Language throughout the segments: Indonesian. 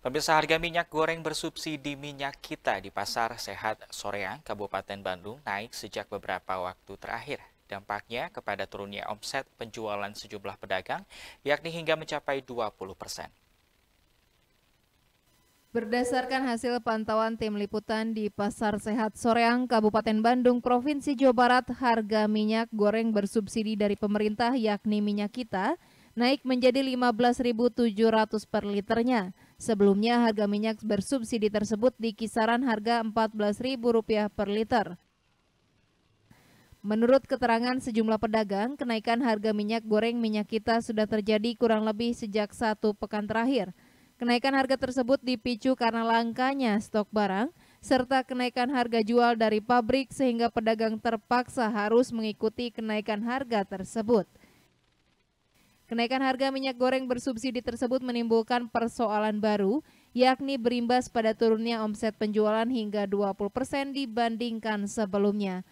Pemirsa harga minyak goreng bersubsidi minyak kita di Pasar Sehat Soreang, Kabupaten Bandung naik sejak beberapa waktu terakhir. Dampaknya kepada turunnya omset penjualan sejumlah pedagang, yakni hingga mencapai 20 persen. Berdasarkan hasil pantauan tim liputan di Pasar Sehat Soreang, Kabupaten Bandung, Provinsi Jawa Barat, harga minyak goreng bersubsidi dari pemerintah yakni minyak kita naik menjadi 15.700 per liternya. Sebelumnya harga minyak bersubsidi tersebut di kisaran harga Rp14.000 per liter. Menurut keterangan sejumlah pedagang, kenaikan harga minyak goreng minyak kita sudah terjadi kurang lebih sejak satu pekan terakhir. Kenaikan harga tersebut dipicu karena langkanya stok barang, serta kenaikan harga jual dari pabrik sehingga pedagang terpaksa harus mengikuti kenaikan harga tersebut. Kenaikan harga minyak goreng bersubsidi tersebut menimbulkan persoalan baru, yakni berimbas pada turunnya omset penjualan hingga 20% persen dibandingkan sebelumnya.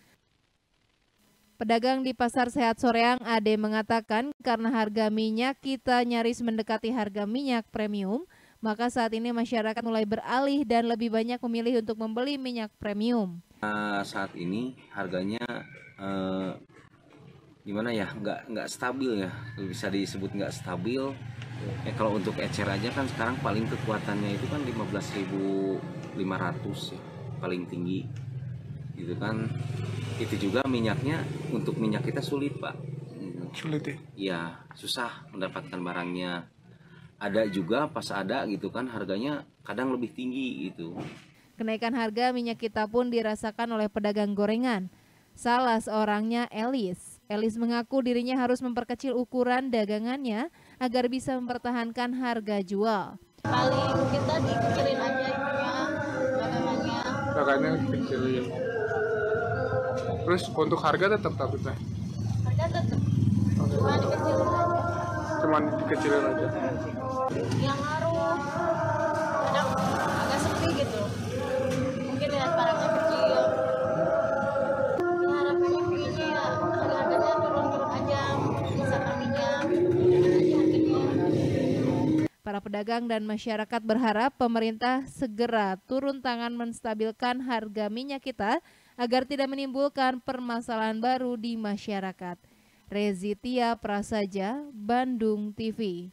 Pedagang di Pasar Sehat Soreang Ade mengatakan karena harga minyak kita nyaris mendekati harga minyak premium, maka saat ini masyarakat mulai beralih dan lebih banyak memilih untuk membeli minyak premium. Nah, saat ini harganya eh, gimana ya nggak nggak stabil ya bisa disebut nggak stabil ya kalau untuk ecer aja kan sekarang paling kekuatannya itu kan 15.500 ya paling tinggi gitu kan itu juga minyaknya untuk minyak kita sulit pak sulit ya ya susah mendapatkan barangnya ada juga pas ada gitu kan harganya kadang lebih tinggi itu kenaikan harga minyak kita pun dirasakan oleh pedagang gorengan salah seorangnya Elis Elis mengaku dirinya harus memperkecil ukuran dagangannya agar bisa mempertahankan harga jual. Paling kita dikecilin aja itunya dagangannya. Dagangannya dikecilin. Iya. Terus untuk harga tetap tapi teh? Harga tetap. Cuma dikecilin aja. Cuma dikecilin aja. Yang harus kadang agak sepi gitu. Para pedagang dan masyarakat berharap pemerintah segera turun tangan menstabilkan harga minyak kita agar tidak menimbulkan permasalahan baru di masyarakat. Rezitia Prasaja, Bandung TV.